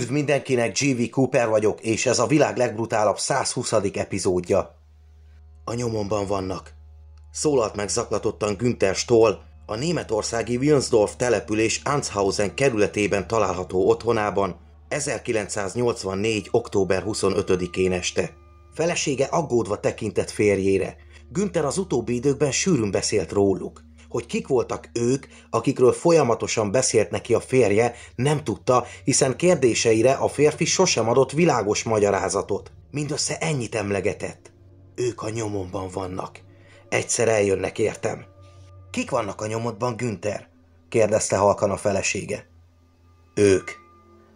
Üdv mindenkinek, G.V. Cooper vagyok, és ez a világ legbrutálabb 120. epizódja. A nyomomban vannak. Szólalt meg zaklatottan Günther Stoll, a németországi Wilnsdorf település Anzhausen kerületében található otthonában 1984. október 25-én este. Felesége aggódva tekintett férjére. Günther az utóbbi időkben sűrűn beszélt róluk hogy kik voltak ők, akikről folyamatosan beszélt neki a férje, nem tudta, hiszen kérdéseire a férfi sosem adott világos magyarázatot. Mindössze ennyit emlegetett. Ők a nyomomban vannak. Egyszer eljönnek, értem. Kik vannak a nyomodban, Günther? kérdezte halkan a felesége. Ők,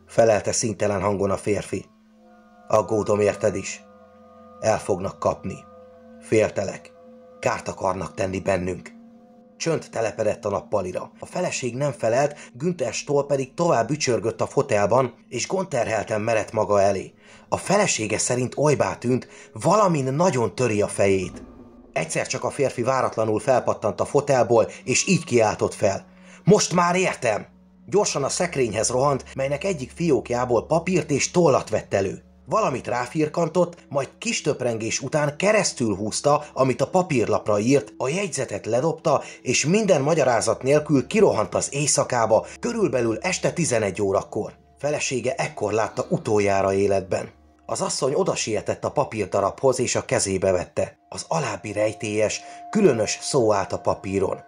felelte szintelen hangon a férfi. Aggódom érted is. El fognak kapni. Féltelek. Kárt akarnak tenni bennünk. Csönd telepedett a nappalira. A feleség nem felelt, Günther Stoll pedig tovább ücsörgött a fotelban, és gonterhelten merett maga elé. A felesége szerint olybá tűnt, valamin nagyon töri a fejét. Egyszer csak a férfi váratlanul felpattant a fotelból, és így kiáltott fel. Most már értem! Gyorsan a szekrényhez rohant, melynek egyik fiókjából papírt és tollat vett elő. Valamit ráfirkantott, majd kis töprengés után keresztül húzta, amit a papírlapra írt, a jegyzetet ledobta, és minden magyarázat nélkül kirohant az éjszakába, körülbelül este 11 órakor. Felesége ekkor látta utoljára életben. Az asszony oda sietett a papírdarabhoz, és a kezébe vette. Az alábbi rejtélyes, különös szó állt a papíron.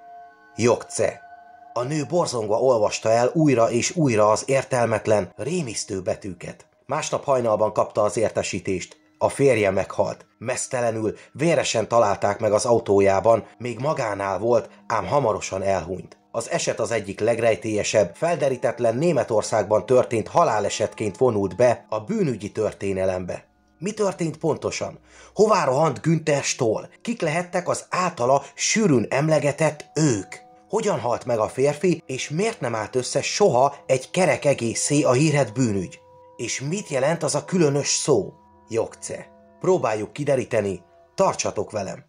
Jogce. A nő borzongva olvasta el újra és újra az értelmetlen, rémisztő betűket. Másnap hajnalban kapta az értesítést. A férje meghalt. Mesztelenül, véresen találták meg az autójában, még magánál volt, ám hamarosan elhunyt. Az eset az egyik legrejtélyesebb, felderítetlen Németországban történt halálesetként vonult be a bűnügyi történelembe. Mi történt pontosan? Hová rohant Günther Stoll? Kik lehettek az általa sűrűn emlegetett ők? Hogyan halt meg a férfi, és miért nem állt össze soha egy kerek egészé a híret bűnügy? És mit jelent az a különös szó? Jogce. Próbáljuk kideríteni, tartsatok velem!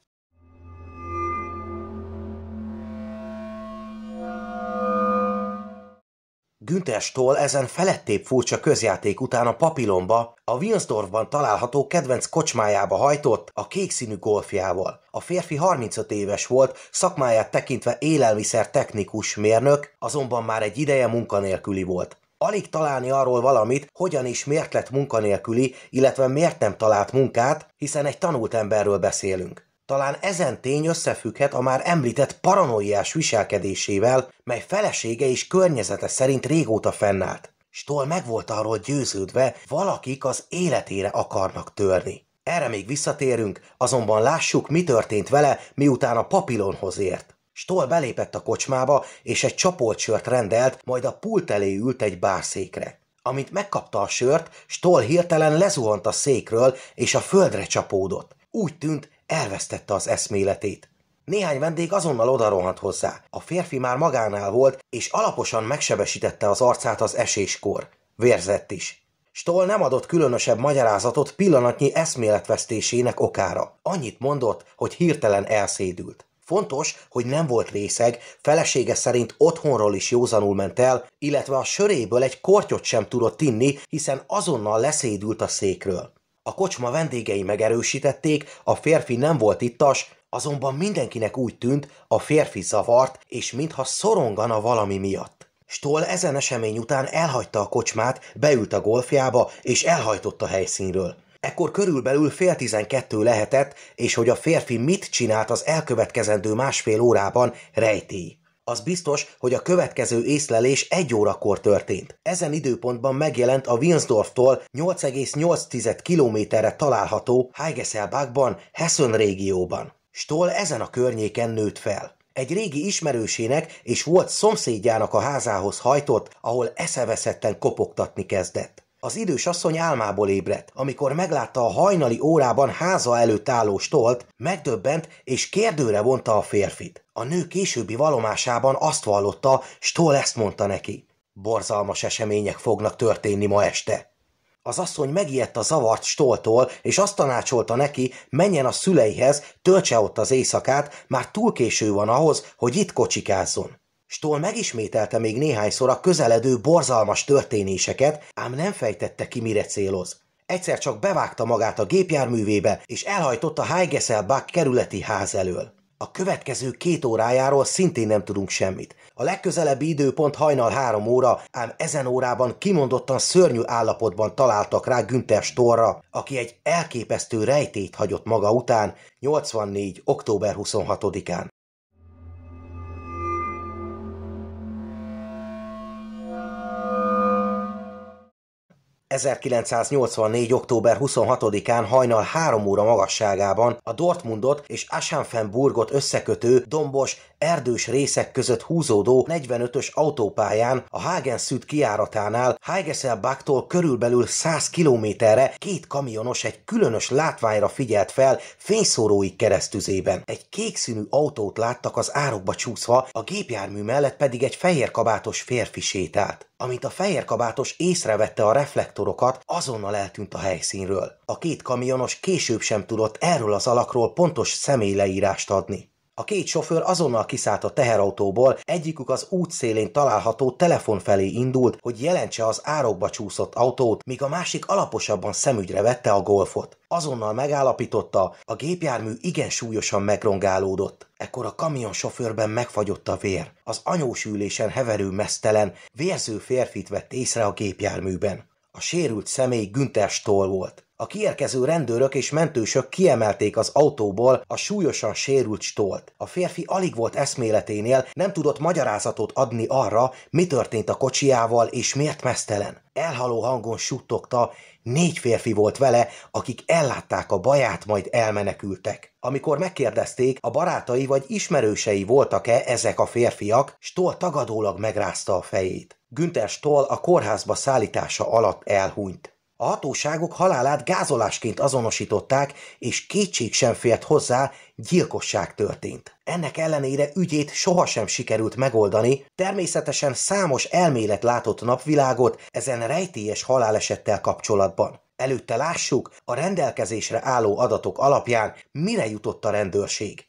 Günther Stoll ezen felettébb furcsa közjáték után a papilomba, a Winsdorfban található kedvenc kocsmájába hajtott a kék színű golfjával. A férfi 35 éves volt, szakmáját tekintve élelmiszer technikus mérnök, azonban már egy ideje munkanélküli volt. Alig találni arról valamit, hogyan is miért lett munkanélküli, illetve miért nem talált munkát, hiszen egy tanult emberről beszélünk. Talán ezen tény összefügghet a már említett paranoiás viselkedésével, mely felesége és környezete szerint régóta fennállt. Stol meg volt arról győződve, valakik az életére akarnak törni. Erre még visszatérünk, azonban lássuk, mi történt vele, miután a papilonhoz ért. Stoll belépett a kocsmába, és egy csapolt sört rendelt, majd a pult elé ült egy bárszékre. Amint megkapta a sört, Stoll hirtelen lezuhant a székről, és a földre csapódott. Úgy tűnt, elvesztette az eszméletét. Néhány vendég azonnal odarohant hozzá. A férfi már magánál volt, és alaposan megsebesítette az arcát az eséskor. Vérzett is. Stoll nem adott különösebb magyarázatot pillanatnyi eszméletvesztésének okára. Annyit mondott, hogy hirtelen elszédült. Fontos, hogy nem volt részeg, felesége szerint otthonról is józanul ment el, illetve a söréből egy kortyot sem tudott inni, hiszen azonnal leszédült a székről. A kocsma vendégei megerősítették, a férfi nem volt ittas, azonban mindenkinek úgy tűnt, a férfi zavart, és mintha szorongana valami miatt. Stoll ezen esemény után elhagyta a kocsmát, beült a golfjába, és elhajtott a helyszínről. Ekkor körülbelül fél tizenkettő lehetett, és hogy a férfi mit csinált az elkövetkezendő másfél órában, rejtély. Az biztos, hogy a következő észlelés egy órakor történt. Ezen időpontban megjelent a Winsdorftól 8,8 kilométerre található Heigeselbachban, Hessen régióban. Stoll ezen a környéken nőtt fel. Egy régi ismerősének és volt szomszédjának a házához hajtott, ahol eszeveszetten kopogtatni kezdett. Az idős asszony álmából ébredt, amikor meglátta a hajnali órában háza előtt álló stolt, megdöbbent és kérdőre vonta a férfit. A nő későbbi valomásában azt vallotta, Stoll ezt mondta neki. Borzalmas események fognak történni ma este. Az asszony megijedt a zavart Stoltól, és azt tanácsolta neki, menjen a szüleihez, töltse ott az éjszakát, már túl késő van ahhoz, hogy itt kocsikázzon. Stól megismételte még néhányszor a közeledő borzalmas történéseket, ám nem fejtette ki, mire céloz. Egyszer csak bevágta magát a gépjárművébe, és elhajtott a Heigesselbach kerületi ház elől. A következő két órájáról szintén nem tudunk semmit. A legközelebbi időpont hajnal három óra, ám ezen órában kimondottan szörnyű állapotban találtak rá Günther Storra, aki egy elképesztő rejtét hagyott maga után 84. október 26-án. 1984. október 26-án hajnal 3 óra magasságában a Dortmundot és Aschaffenburgot összekötő dombos, erdős részek között húzódó 45-ös autópályán a Hagen Süd kiáratánál Heigesselbaktól körülbelül 100 kilométerre két kamionos egy különös látványra figyelt fel fényszóróik keresztüzében. Egy kékszínű autót láttak az árokba csúszva, a gépjármű mellett pedig egy fehér kabátos férfi sétált. Amint a fehér kabátos észrevette a reflektorokat, azonnal eltűnt a helyszínről. A két kamionos később sem tudott erről az alakról pontos személyleírást adni. A két sofőr azonnal kiszállt a teherautóból, egyikük az útszélén található telefon felé indult, hogy jelentse az árokba csúszott autót, míg a másik alaposabban szemügyre vette a golfot. Azonnal megállapította, a gépjármű igen súlyosan megrongálódott. Ekkor a kamion sofőrben megfagyott a vér. Az anyós ülésen heverő mesztelen, vérző férfit vett észre a gépjárműben. A sérült személy Günther Stoll volt. A kiérkező rendőrök és mentősök kiemelték az autóból a súlyosan sérült stolt. A férfi alig volt eszméleténél, nem tudott magyarázatot adni arra, mi történt a kocsiával és miért mesztelen. Elhaló hangon suttogta, négy férfi volt vele, akik ellátták a baját, majd elmenekültek. Amikor megkérdezték, a barátai vagy ismerősei voltak-e ezek a férfiak, Stoll tagadólag megrázta a fejét. Günther Stoll a kórházba szállítása alatt elhunyt. A hatóságok halálát gázolásként azonosították, és kétség sem fért hozzá, gyilkosság történt. Ennek ellenére ügyét sohasem sikerült megoldani, természetesen számos elmélet látott napvilágot ezen rejtélyes halálesettel kapcsolatban. Előtte lássuk, a rendelkezésre álló adatok alapján mire jutott a rendőrség.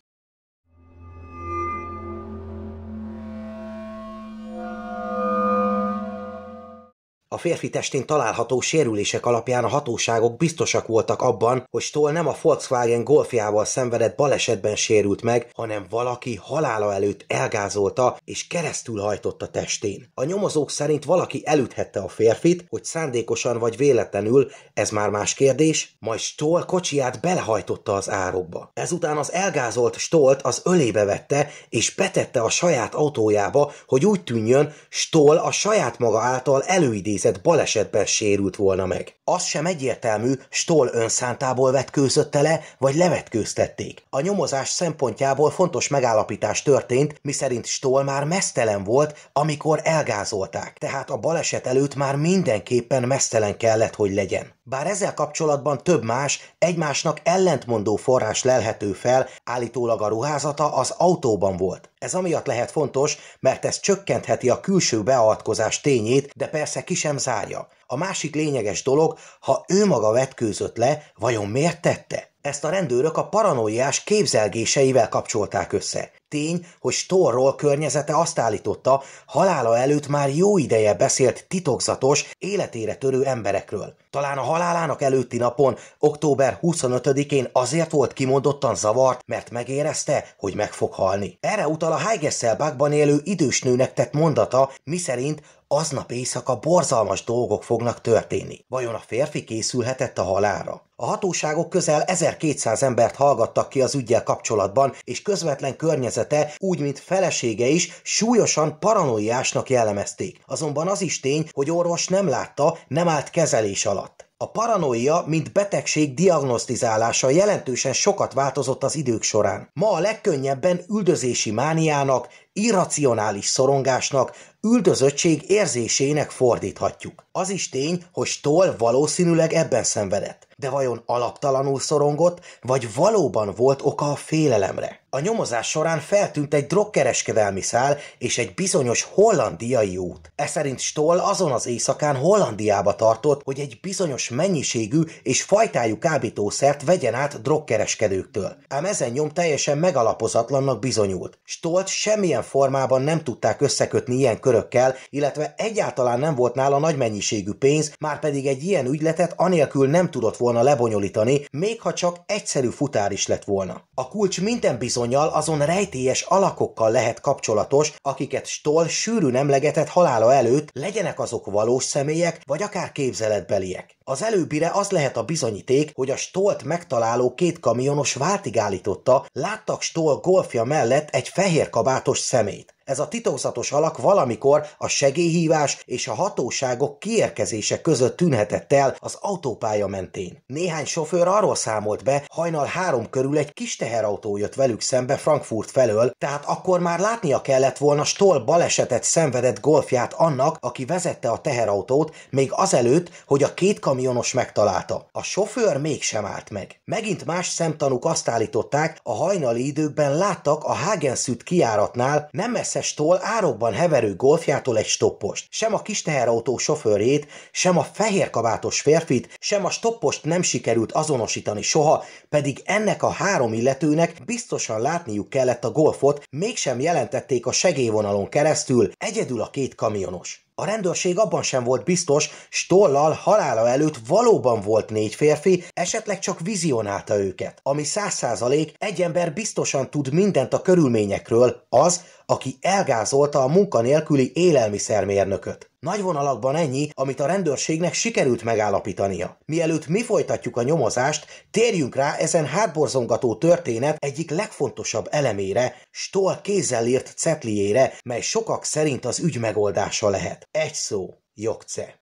A férfi testén található sérülések alapján a hatóságok biztosak voltak abban, hogy Stoll nem a Volkswagen golfjával szenvedett balesetben sérült meg, hanem valaki halála előtt elgázolta és keresztül hajtotta testén. A nyomozók szerint valaki elüthette a férfit, hogy szándékosan vagy véletlenül, ez már más kérdés, majd Stoll kocsiját belehajtotta az árokba. Ezután az elgázolt Stolt az ölébe vette és betette a saját autójába, hogy úgy tűnjön, Stoll a saját maga által előidézett intézet balesetben sérült volna meg. Az sem egyértelmű, Stoll önszántából vetkőzötte le, vagy levetkőztették. A nyomozás szempontjából fontos megállapítás történt, miszerint Stoll már mesztelen volt, amikor elgázolták, tehát a baleset előtt már mindenképpen mesztelen kellett, hogy legyen. Bár ezzel kapcsolatban több más, egymásnak ellentmondó forrás lelhető fel, állítólag a ruházata az autóban volt. Ez amiatt lehet fontos, mert ez csökkentheti a külső beavatkozás tényét, de persze ki sem zárja. A másik lényeges dolog, ha ő maga vetkőzött le, vajon miért tette? Ezt a rendőrök a paranoiás képzelgéseivel kapcsolták össze. Tény, hogy Storról környezete azt állította, halála előtt már jó ideje beszélt titokzatos, életére törő emberekről. Talán a halálának előtti napon, október 25-én azért volt kimondottan zavart, mert megérezte, hogy meg fog halni. Erre utal a Heigesselbachban élő idős nőnek tett mondata, miszerint aznap éjszaka borzalmas dolgok fognak történni. Vajon a férfi készülhetett a halára? A hatóságok közel 1200 embert hallgattak ki az ügyel kapcsolatban, és közvetlen környezet környezete, úgy mint felesége is súlyosan paranoiásnak jellemezték. Azonban az is tény, hogy orvos nem látta, nem állt kezelés alatt. A paranoia, mint betegség diagnosztizálása jelentősen sokat változott az idők során. Ma a legkönnyebben üldözési mániának, irracionális szorongásnak, üldözöttség érzésének fordíthatjuk. Az is tény, hogy Stoll valószínűleg ebben szenvedett. De vajon alaptalanul szorongott, vagy valóban volt oka a félelemre? A nyomozás során feltűnt egy drogkereskedelmi szál és egy bizonyos hollandiai út. E szerint Stoll azon az éjszakán Hollandiába tartott, hogy egy bizonyos mennyiségű és fajtájú kábítószert vegyen át drogkereskedőktől. Ám ezen nyom teljesen megalapozatlannak bizonyult. Stolt semmilyen formában nem tudták összekötni ilyen körökkel, illetve egyáltalán nem volt nála nagy mennyiségű pénz, már pedig egy ilyen ügyletet anélkül nem tudott volna lebonyolítani, még ha csak egyszerű futár is lett volna. A kulcs minden bizonyal azon rejtélyes alakokkal lehet kapcsolatos, akiket Stoll sűrűn emlegetett halála előtt, legyenek azok valós személyek, vagy akár képzeletbeliek. Az előbbire az lehet a bizonyíték, hogy a Stolt megtaláló két kamionos váltig állította, láttak Stoll golfja mellett egy fehér kabátos szemét. Ez a titokzatos alak valamikor a segélyhívás és a hatóságok kiérkezése között tűnhetett el az autópálya mentén. Néhány sofőr arról számolt be, hajnal három körül egy kis teherautó jött velük szembe Frankfurt felől, tehát akkor már látnia kellett volna Stoll balesetet szenvedett golfját annak, aki vezette a teherautót, még azelőtt, hogy a két kamionos megtalálta. A sofőr mégsem állt meg. Megint más szemtanúk azt állították, a hajnali időkben láttak a Hagen-szűt kiáratnál nem messze Mercedes-tól árokban heverő golfjától egy stoppost. Sem a kis teherautó sofőrét, sem a fehér kabátos férfit, sem a stoppost nem sikerült azonosítani soha, pedig ennek a három illetőnek biztosan látniuk kellett a golfot, mégsem jelentették a segélyvonalon keresztül, egyedül a két kamionos. A rendőrség abban sem volt biztos, Stollal halála előtt valóban volt négy férfi, esetleg csak vizionálta őket. Ami száz százalék, egy ember biztosan tud mindent a körülményekről, az, aki elgázolta a munkanélküli élelmiszermérnököt. Nagy vonalakban ennyi, amit a rendőrségnek sikerült megállapítania. Mielőtt mi folytatjuk a nyomozást, térjünk rá ezen hátborzongató történet egyik legfontosabb elemére, Stol kézzel írt cetliére, mely sokak szerint az ügy megoldása lehet. Egy szó, jogce.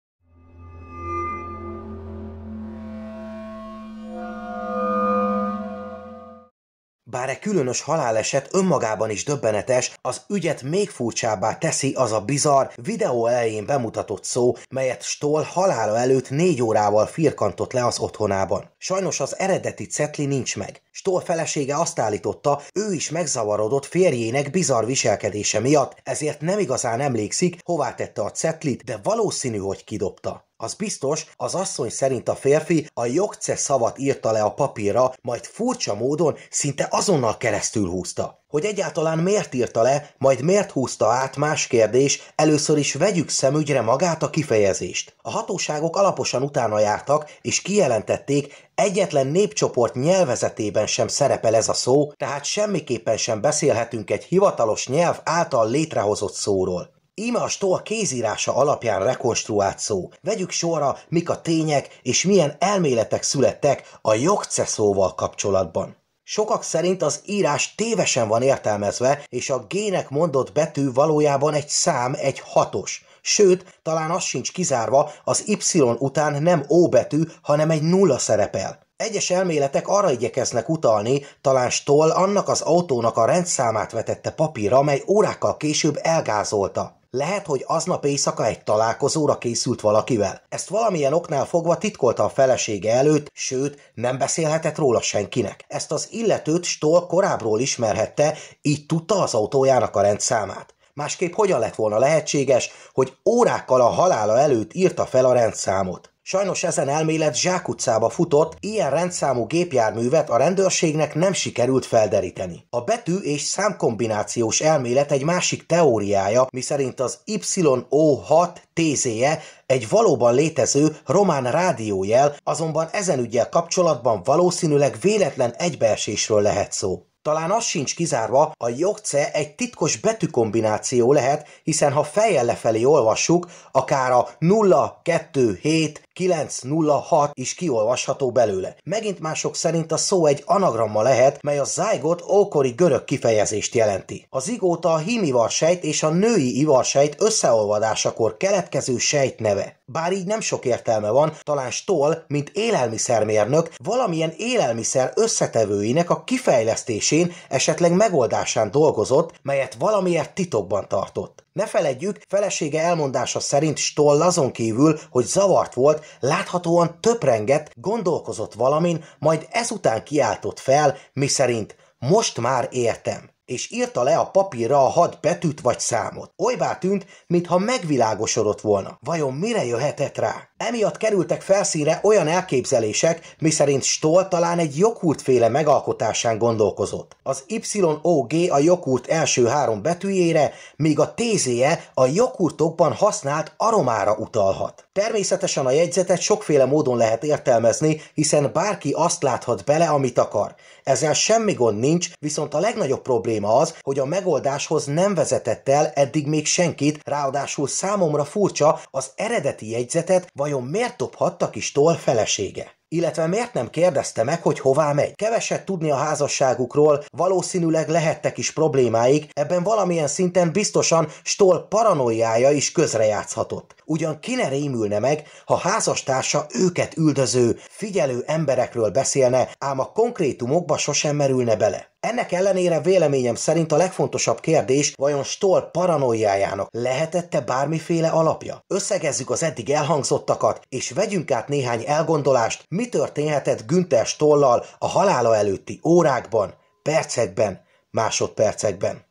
Bár e különös haláleset önmagában is döbbenetes, az ügyet még furcsábbá teszi az a bizarr, videó elején bemutatott szó, melyet Stoll halála előtt négy órával firkantott le az otthonában. Sajnos az eredeti cetli nincs meg. Stoll felesége azt állította, ő is megzavarodott férjének bizarr viselkedése miatt, ezért nem igazán emlékszik, hová tette a cetlit, de valószínű, hogy kidobta. Az biztos, az asszony szerint a férfi a jogce szavat írta le a papírra, majd furcsa módon szinte azonnal keresztül húzta. Hogy egyáltalán miért írta le, majd miért húzta át más kérdés, először is vegyük szemügyre magát a kifejezést. A hatóságok alaposan utána jártak, és kijelentették, egyetlen népcsoport nyelvezetében sem szerepel ez a szó, tehát semmiképpen sem beszélhetünk egy hivatalos nyelv által létrehozott szóról. Íme a Stoa kézírása alapján rekonstruált szó. Vegyük sorra, mik a tények és milyen elméletek születtek a jogce szóval kapcsolatban. Sokak szerint az írás tévesen van értelmezve, és a gének mondott betű valójában egy szám, egy hatos. Sőt, talán az sincs kizárva, az Y után nem O betű, hanem egy nulla szerepel. Egyes elméletek arra igyekeznek utalni, talán Stoll annak az autónak a rendszámát vetette papírra, amely órákkal később elgázolta. Lehet, hogy aznap éjszaka egy találkozóra készült valakivel. Ezt valamilyen oknál fogva titkolta a felesége előtt, sőt, nem beszélhetett róla senkinek. Ezt az illetőt Stoll korábbról ismerhette, így tudta az autójának a rendszámát. Másképp hogyan lett volna lehetséges, hogy órákkal a halála előtt írta fel a rendszámot? Sajnos ezen elmélet zsákutcába futott, ilyen rendszámú gépjárművet a rendőrségnek nem sikerült felderíteni. A betű és számkombinációs elmélet egy másik teóriája, miszerint az yo 6 tz e egy valóban létező román rádiójel, azonban ezen ügyel kapcsolatban valószínűleg véletlen egybeesésről lehet szó. Talán az sincs kizárva, a jogce egy titkos betűkombináció lehet, hiszen ha fejjel lefelé olvassuk, akár a 0, 906 is kiolvasható belőle. Megint mások szerint a szó egy anagramma lehet, mely a zájgot ókori görög kifejezést jelenti. Az igóta a sejt és a női ivarsejt összeolvadásakor keletkező sejt neve. Bár így nem sok értelme van, talán Stoll, mint élelmiszermérnök, valamilyen élelmiszer összetevőinek a kifejlesztését kérdésén esetleg megoldásán dolgozott, melyet valamiért titokban tartott. Ne feledjük, felesége elmondása szerint Stoll azon kívül, hogy zavart volt, láthatóan töprengett, gondolkozott valamin, majd ezután kiáltott fel, miszerint most már értem és írta le a papírra a hat betűt vagy számot. Olybá tűnt, mintha megvilágosodott volna. Vajon mire jöhetett rá? Emiatt kerültek felszínre olyan elképzelések, miszerint Stoll talán egy joghurtféle megalkotásán gondolkozott. Az YOG a joghurt első három betűjére, míg a tz e a joghurtokban használt aromára utalhat. Természetesen a jegyzetet sokféle módon lehet értelmezni, hiszen bárki azt láthat bele, amit akar. Ezzel semmi gond nincs, viszont a legnagyobb probléma probléma az, hogy a megoldáshoz nem vezetett el eddig még senkit, ráadásul számomra furcsa, az eredeti jegyzetet vajon miért dobhatta kis Tol felesége? Illetve miért nem kérdezte meg, hogy hová megy? Keveset tudni a házasságukról, valószínűleg lehettek is problémáik, ebben valamilyen szinten biztosan Stoll paranoiája is közrejátszhatott. Ugyan ki ne rémülne meg, ha házastársa őket üldöző, figyelő emberekről beszélne, ám a konkrétumokba sosem merülne bele. Ennek ellenére véleményem szerint a legfontosabb kérdés, vajon Stoll paranoiájának lehetette bármiféle alapja? Összegezzük az eddig elhangzottakat, és vegyünk át néhány elgondolást, mi történhetett Günther Stollal a halála előtti órákban, percekben, másodpercekben.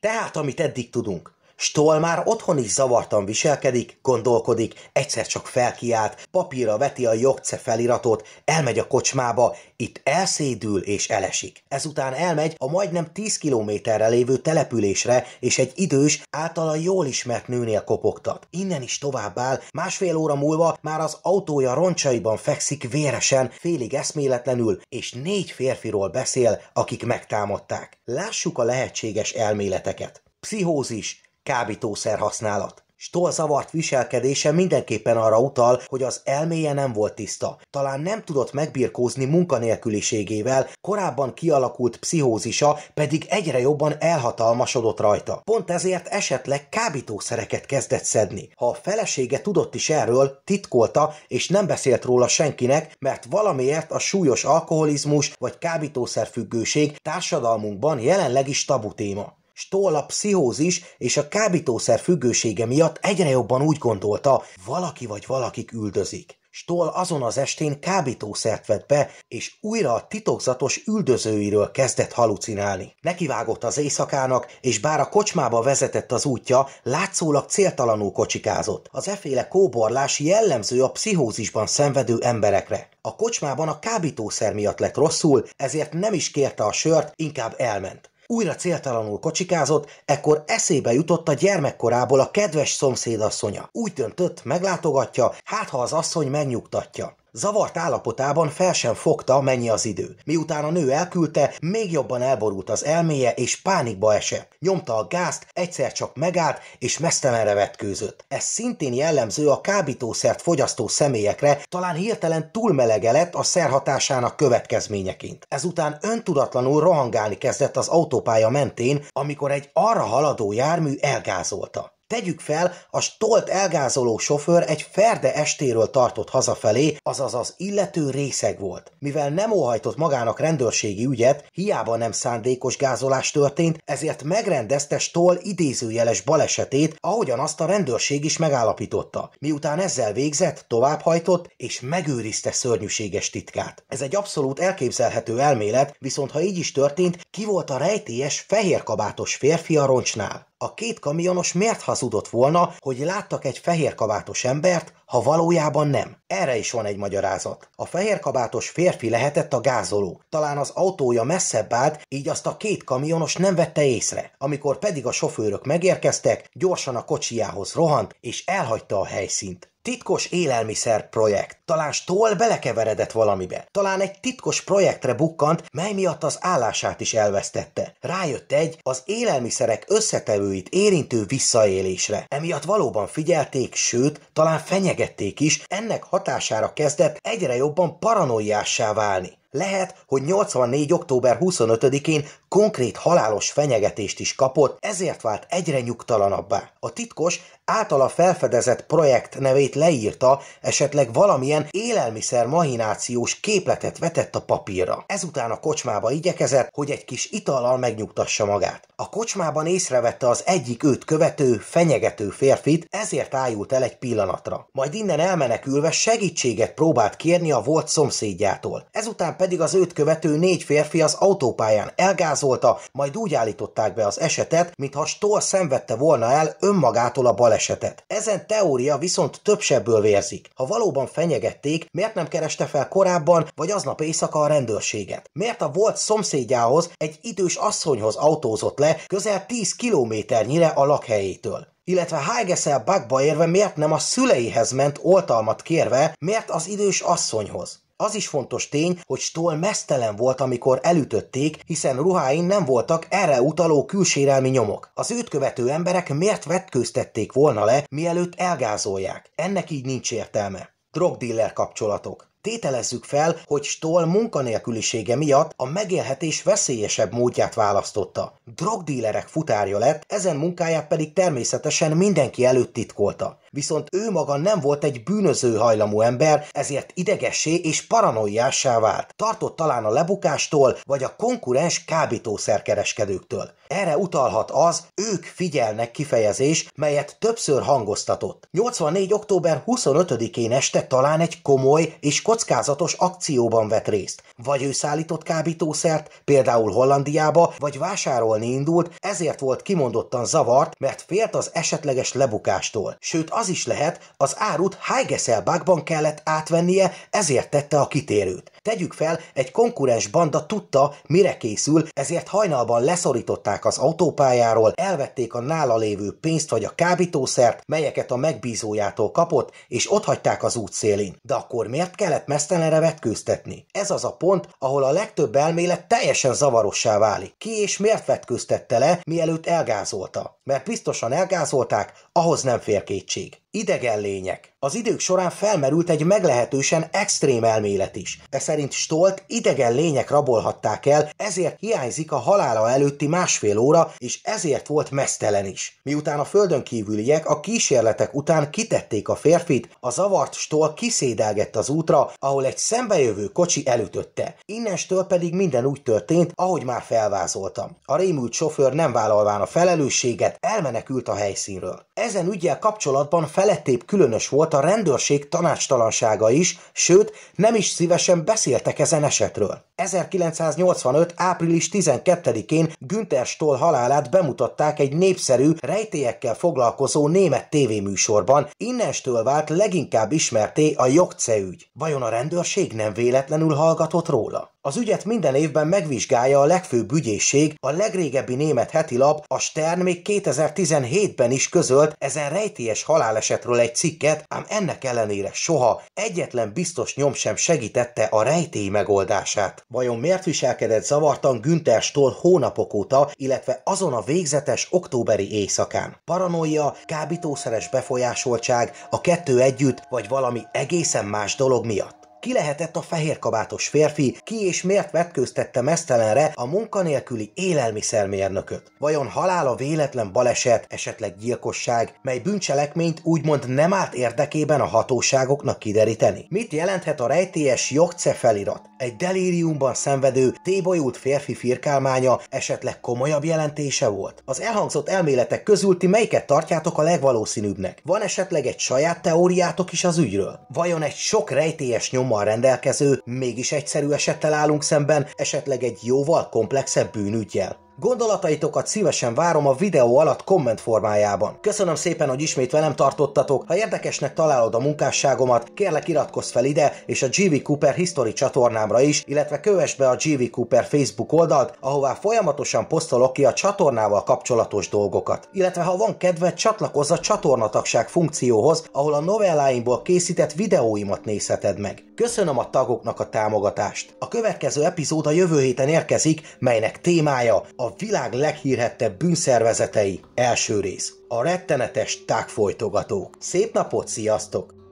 Tehát, amit eddig tudunk. Stol már otthon is zavartan viselkedik, gondolkodik, egyszer csak felkiált, papírra veti a jogce feliratot, elmegy a kocsmába, itt elszédül és elesik. Ezután elmegy a majdnem 10 kilométerre lévő településre, és egy idős, általa jól ismert nőnél kopogtat. Innen is tovább áll, másfél óra múlva már az autója roncsaiban fekszik véresen, félig eszméletlenül, és négy férfiról beszél, akik megtámadták. Lássuk a lehetséges elméleteket. Pszichózis, kábítószer használat. Stoll zavart viselkedése mindenképpen arra utal, hogy az elméje nem volt tiszta. Talán nem tudott megbirkózni munkanélküliségével, korábban kialakult pszichózisa pedig egyre jobban elhatalmasodott rajta. Pont ezért esetleg kábítószereket kezdett szedni. Ha a felesége tudott is erről, titkolta és nem beszélt róla senkinek, mert valamiért a súlyos alkoholizmus vagy kábítószerfüggőség társadalmunkban jelenleg is tabu téma. Stoll a pszichózis és a kábítószer függősége miatt egyre jobban úgy gondolta, valaki vagy valakik üldözik. Stoll azon az estén kábítószert vett be, és újra a titokzatos üldözőiről kezdett halucinálni. Nekivágott az éjszakának, és bár a kocsmába vezetett az útja, látszólag céltalanul kocsikázott. Az eféle kóborlás jellemző a pszichózisban szenvedő emberekre. A kocsmában a kábítószer miatt lett rosszul, ezért nem is kérte a sört, inkább elment. Újra céltalanul kocsikázott, ekkor eszébe jutott a gyermekkorából a kedves szomszédasszonya. Úgy döntött, meglátogatja, hát ha az asszony megnyugtatja. Zavart állapotában fel sem fogta, mennyi az idő. Miután a nő elküldte, még jobban elborult az elméje, és pánikba esett. Nyomta a gázt, egyszer csak megállt, és mesztelenre vetkőzött. Ez szintén jellemző a kábítószert fogyasztó személyekre, talán hirtelen túlmelege lett a szerhatásának következményeként. Ezután öntudatlanul rohangálni kezdett az autópálya mentén, amikor egy arra haladó jármű elgázolta. Tegyük fel, a stolt elgázoló sofőr egy ferde estéről tartott hazafelé, azaz az illető részeg volt. Mivel nem óhajtott magának rendőrségi ügyet, hiába nem szándékos gázolás történt, ezért megrendezte Stoll idézőjeles balesetét, ahogyan azt a rendőrség is megállapította. Miután ezzel végzett, továbbhajtott és megőrizte szörnyűséges titkát. Ez egy abszolút elképzelhető elmélet, viszont ha így is történt, ki volt a rejtélyes fehér kabátos férfi a roncsnál? A két kamionos miért hazudott volna, hogy láttak egy fehér kabátos embert, ha valójában nem? Erre is van egy magyarázat. A fehér kabátos férfi lehetett a gázoló. Talán az autója messzebb állt, így azt a két kamionos nem vette észre. Amikor pedig a sofőrök megérkeztek, gyorsan a kocsijához rohant, és elhagyta a helyszínt. Titkos élelmiszer projekt. Talán Stoll belekeveredett valamibe. Talán egy titkos projektre bukkant, mely miatt az állását is elvesztette. Rájött egy az élelmiszerek összetevőit érintő visszaélésre. Emiatt valóban figyelték, sőt, talán fenyegették is, ennek hatására kezdett egyre jobban paranoiássá válni. Lehet, hogy 84. október 25-én konkrét halálos fenyegetést is kapott, ezért vált egyre nyugtalanabbá. A titkos általa felfedezett projekt nevét leírta, esetleg valamilyen élelmiszer mahinációs képletet vetett a papírra. Ezután a kocsmába igyekezett, hogy egy kis itallal megnyugtassa magát. A kocsmában észrevette az egyik őt követő, fenyegető férfit, ezért ájult el egy pillanatra. Majd innen elmenekülve segítséget próbált kérni a volt szomszédjától. Ezután pedig az őt követő négy férfi az autópályán elgázolta, majd úgy állították be az esetet, mintha Stoll szenvedte volna el önmagától a balesetet. Ezen teória viszont többsebből vérzik. Ha valóban fenyegették, miért nem kereste fel korábban vagy aznap éjszaka a rendőrséget? Miért a volt szomszédjához, egy idős asszonyhoz autózott le, közel 10 kilométernyire a lakhelyétől? illetve Heigesel bugba érve miért nem a szüleihez ment oltalmat kérve, miért az idős asszonyhoz. Az is fontos tény, hogy Stoll mesztelen volt, amikor elütötték, hiszen ruháin nem voltak erre utaló külsérelmi nyomok. Az őt követő emberek miért vetkőztették volna le, mielőtt elgázolják? Ennek így nincs értelme. Drogdiller kapcsolatok. Tételezzük fel, hogy Stoll munkanélkülisége miatt a megélhetés veszélyesebb módját választotta. Drogdílerek futárja lett, ezen munkáját pedig természetesen mindenki előtt titkolta viszont ő maga nem volt egy bűnöző hajlamú ember, ezért idegessé és paranoiássá vált. Tartott talán a lebukástól, vagy a konkurens kábítószerkereskedőktől. Erre utalhat az, ők figyelnek kifejezés, melyet többször hangoztatott. 84. október 25-én este talán egy komoly és kockázatos akcióban vett részt. Vagy ő szállított kábítószert, például Hollandiába, vagy vásárolni indult, ezért volt kimondottan zavart, mert félt az esetleges lebukástól. Sőt, az az is lehet, az árut Heigeselbachban kellett átvennie, ezért tette a kitérőt. Tegyük fel, egy konkurens banda tudta, mire készül, ezért hajnalban leszorították az autópályáról, elvették a nála lévő pénzt vagy a kábítószert, melyeket a megbízójától kapott, és ott hagyták az út szélén. De akkor miért kellett mesztelenre vetkőztetni? Ez az a pont, ahol a legtöbb elmélet teljesen zavarossá válik. Ki és miért vetkőztette le, mielőtt elgázolta? Mert biztosan elgázolták, ahhoz nem fér kétség. Idegen lények. Az idők során felmerült egy meglehetősen extrém elmélet is. E szerint Stolt idegen lények rabolhatták el, ezért hiányzik a halála előtti másfél óra, és ezért volt mesztelen is. Miután a földön kívüliek a kísérletek után kitették a férfit, a zavart Stolt kiszédelgett az útra, ahol egy szembejövő kocsi elütötte. Innenstől pedig minden úgy történt, ahogy már felvázoltam. A rémült sofőr nem vállalván a felelősséget, elmenekült a helyszínről. Ezen ügyel kapcsolatban fel feletép különös volt a rendőrség tanácstalansága is, sőt, nem is szívesen beszéltek ezen esetről. 1985. április 12-én Günther Stoll halálát bemutatták egy népszerű, rejtélyekkel foglalkozó német tévéműsorban, innenstől vált leginkább ismerté a Jogce ügy. Vajon a rendőrség nem véletlenül hallgatott róla? Az ügyet minden évben megvizsgálja a legfőbb ügyészség, a legrégebbi német hetilap, a Stern még 2017-ben is közölt ezen rejtélyes halálesetről egy cikket, ám ennek ellenére soha egyetlen biztos nyom sem segítette a rejtély megoldását. Vajon miért viselkedett zavartan Günther Stoll hónapok óta, illetve azon a végzetes októberi éjszakán? Paranoia, kábítószeres befolyásoltság, a kettő együtt, vagy valami egészen más dolog miatt? ki lehetett a fehérkabátos férfi, ki és miért vetkőztette mesztelenre a munkanélküli élelmiszermérnököt. Vajon halála véletlen baleset, esetleg gyilkosság, mely bűncselekményt úgymond nem állt érdekében a hatóságoknak kideríteni? Mit jelenthet a rejtélyes jogce felirat? Egy delíriumban szenvedő, tébolyult férfi firkálmánya esetleg komolyabb jelentése volt? Az elhangzott elméletek közül ti melyiket tartjátok a legvalószínűbbnek? Van esetleg egy saját teóriátok is az ügyről? Vajon egy sok rejtélyes nyommal diplommal rendelkező, mégis egyszerű esettel állunk szemben, esetleg egy jóval komplexebb bűnügyjel. Gondolataitokat szívesen várom a videó alatt komment formájában. Köszönöm szépen, hogy ismét velem tartottatok. Ha érdekesnek találod a munkásságomat, kérlek iratkozz fel ide és a GV Cooper History csatornámra is, illetve kövess be a GV Cooper Facebook oldalt, ahová folyamatosan posztolok ki a csatornával kapcsolatos dolgokat. Illetve ha van kedve, csatlakozz a csatornatagság funkcióhoz, ahol a novelláimból készített videóimat nézheted meg. Köszönöm a tagoknak a támogatást. A következő epizód a jövő héten érkezik, melynek témája a a világ leghírhettebb bűnszervezetei, első rész. A rettenetes tágfolytogató. Szép napot, sziasztok!